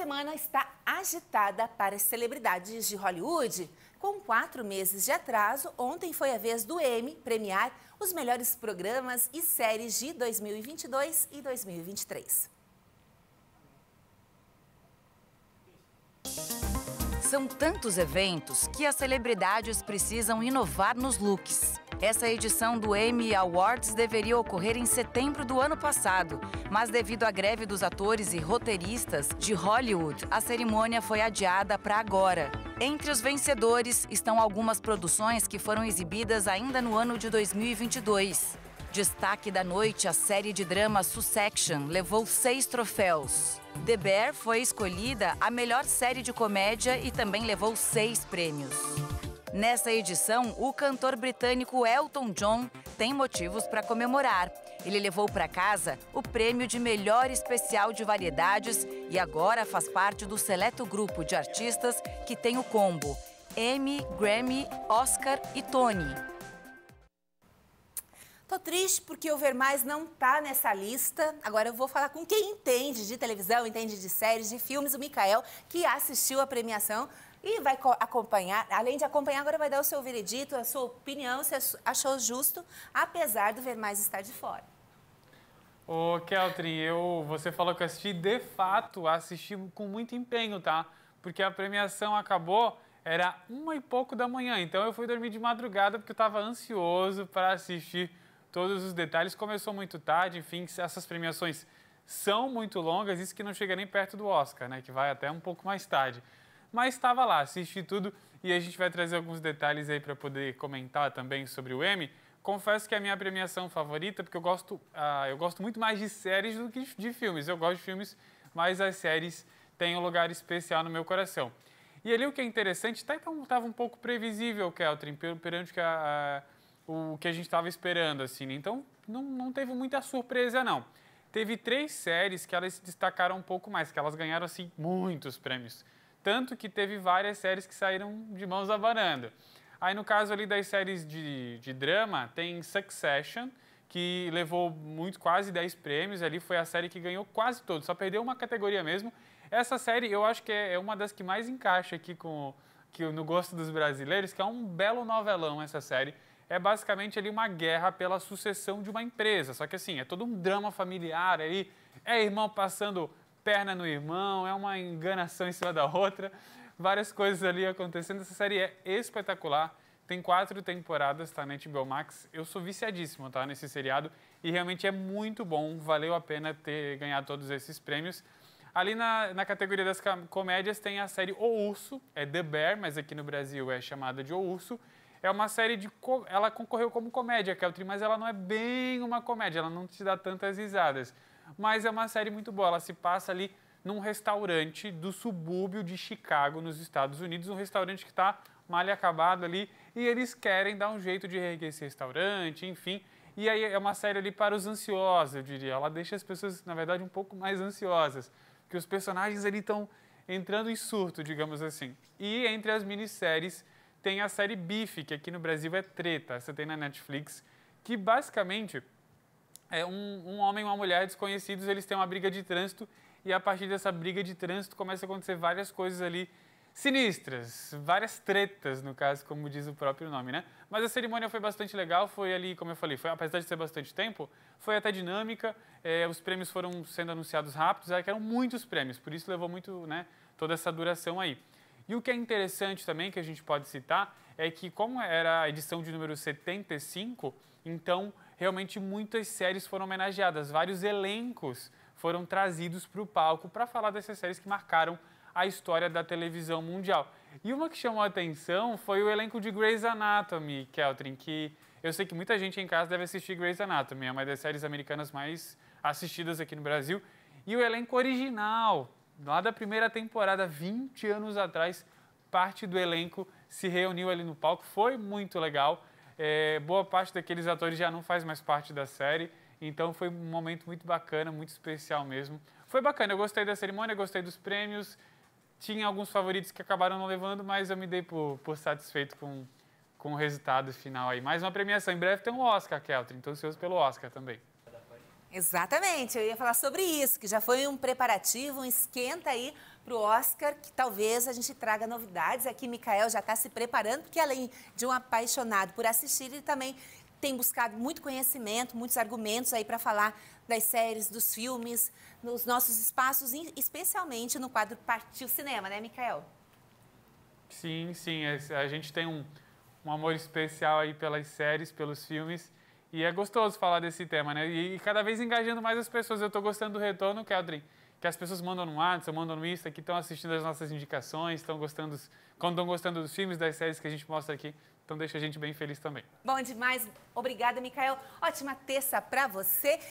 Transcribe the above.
semana está agitada para as celebridades de Hollywood. Com quatro meses de atraso, ontem foi a vez do Emmy premiar os melhores programas e séries de 2022 e 2023. São tantos eventos que as celebridades precisam inovar nos looks. Essa edição do Emmy Awards deveria ocorrer em setembro do ano passado, mas devido à greve dos atores e roteiristas de Hollywood, a cerimônia foi adiada para agora. Entre os vencedores estão algumas produções que foram exibidas ainda no ano de 2022. Destaque da noite, a série de drama Sussection levou seis troféus. The Bear foi escolhida a melhor série de comédia e também levou seis prêmios. Nessa edição, o cantor britânico Elton John tem motivos para comemorar. Ele levou para casa o prêmio de melhor especial de variedades e agora faz parte do seleto grupo de artistas que tem o combo Emmy, Grammy, Oscar e Tony. Tô triste porque o Ver Mais não tá nessa lista. Agora eu vou falar com quem entende de televisão, entende de séries, de filmes, o Mikael, que assistiu a premiação e vai acompanhar, além de acompanhar, agora vai dar o seu veredito, a sua opinião, se achou justo, apesar do ver mais estar de fora. Ô, Keltri, eu, você falou que eu assisti de fato, assisti com muito empenho, tá? Porque a premiação acabou, era uma e pouco da manhã, então eu fui dormir de madrugada porque eu estava ansioso para assistir todos os detalhes. Começou muito tarde, enfim, essas premiações são muito longas, isso que não chega nem perto do Oscar, né? Que vai até um pouco mais tarde mas estava lá, assisti tudo e a gente vai trazer alguns detalhes aí para poder comentar também sobre o M. Confesso que é a minha premiação favorita, porque eu gosto, uh, eu gosto muito mais de séries do que de filmes. Eu gosto de filmes, mas as séries têm um lugar especial no meu coração. E ali o que é interessante, até estava então um pouco previsível, Keltrin, perante que a, a, o que a gente estava esperando, assim. Né? Então, não, não teve muita surpresa, não. Teve três séries que elas se destacaram um pouco mais, que elas ganharam, assim, muitos prêmios. Tanto que teve várias séries que saíram de mãos abanando. Aí no caso ali das séries de, de drama, tem Succession, que levou muito, quase 10 prêmios ali, foi a série que ganhou quase todos, só perdeu uma categoria mesmo. Essa série eu acho que é, é, uma das que mais encaixa aqui com, que, no gosto dos brasileiros, que é um belo novelão essa série é basicamente ali uma guerra pela sucessão de uma empresa. Só que assim, é todo um drama familiar ali, é irmão passando perna no irmão, é uma enganação em cima da outra. Várias coisas ali acontecendo. Essa série é espetacular. Tem quatro temporadas, tá? Na HBO Max. Eu sou viciadíssimo, tá? Nesse seriado. E realmente é muito bom. Valeu a pena ter ganhado todos esses prêmios. Ali na, na categoria das comédias tem a série O Urso. É The Bear, mas aqui no Brasil é chamada de O Urso. É uma série de. Ela concorreu como comédia, Keltry, mas ela não é bem uma comédia. Ela não te dá tantas risadas mas é uma série muito boa. Ela se passa ali num restaurante do subúrbio de Chicago, nos Estados Unidos, um restaurante que está mal acabado ali, e eles querem dar um jeito de reerguer esse restaurante, enfim. E aí é uma série ali para os ansiosos, eu diria. Ela deixa as pessoas, na verdade, um pouco mais ansiosas, que os personagens ali estão entrando em surto, digamos assim. E entre as minisséries tem a série Bife, que aqui no Brasil é Treta, essa tem na Netflix, que basicamente é, um, um homem e uma mulher desconhecidos, eles têm uma briga de trânsito e a partir dessa briga de trânsito começa a acontecer várias coisas ali sinistras, várias tretas, no caso, como diz o próprio nome, né? Mas a cerimônia foi bastante legal, foi ali, como eu falei, foi, apesar de ser bastante tempo, foi até dinâmica, é, os prêmios foram sendo anunciados rápidos, é, que eram muitos prêmios, por isso levou muito, né, toda essa duração aí. E o que é interessante também, que a gente pode citar, é que como era a edição de número 75, então realmente muitas séries foram homenageadas, vários elencos foram trazidos para o palco para falar dessas séries que marcaram a história da televisão mundial. E uma que chamou a atenção foi o elenco de Grey's Anatomy, Keltrin, que eu sei que muita gente em casa deve assistir Grey's Anatomy, é uma das séries americanas mais assistidas aqui no Brasil. E o elenco original, lá da primeira temporada, 20 anos atrás, parte do elenco se reuniu ali no palco, foi muito legal é, boa parte daqueles atores já não faz mais parte da série. Então foi um momento muito bacana, muito especial mesmo. Foi bacana, eu gostei da cerimônia, gostei dos prêmios. Tinha alguns favoritos que acabaram não levando, mas eu me dei por, por satisfeito com, com o resultado final aí. Mais uma premiação. Em breve tem um Oscar, Keltrin. Estou ansioso pelo Oscar também. Exatamente, eu ia falar sobre isso, que já foi um preparativo, um esquenta aí para o Oscar, que talvez a gente traga novidades. Aqui, Mikael já está se preparando, porque além de um apaixonado por assistir, ele também tem buscado muito conhecimento, muitos argumentos aí para falar das séries, dos filmes, nos nossos espaços, especialmente no quadro Partiu Cinema, né, Mikael? Sim, sim. É, a gente tem um, um amor especial aí pelas séries, pelos filmes. E é gostoso falar desse tema, né? E, cada vez engajando mais as pessoas. Eu estou gostando do retorno, Keldrin que as pessoas mandam no WhatsApp, mandam no Insta, que estão assistindo as nossas indicações, estão gostando, dos, quando estão gostando dos filmes, das séries que a gente mostra aqui. Então deixa a gente bem feliz também. Bom demais. Obrigada, Mikael. Ótima terça para você.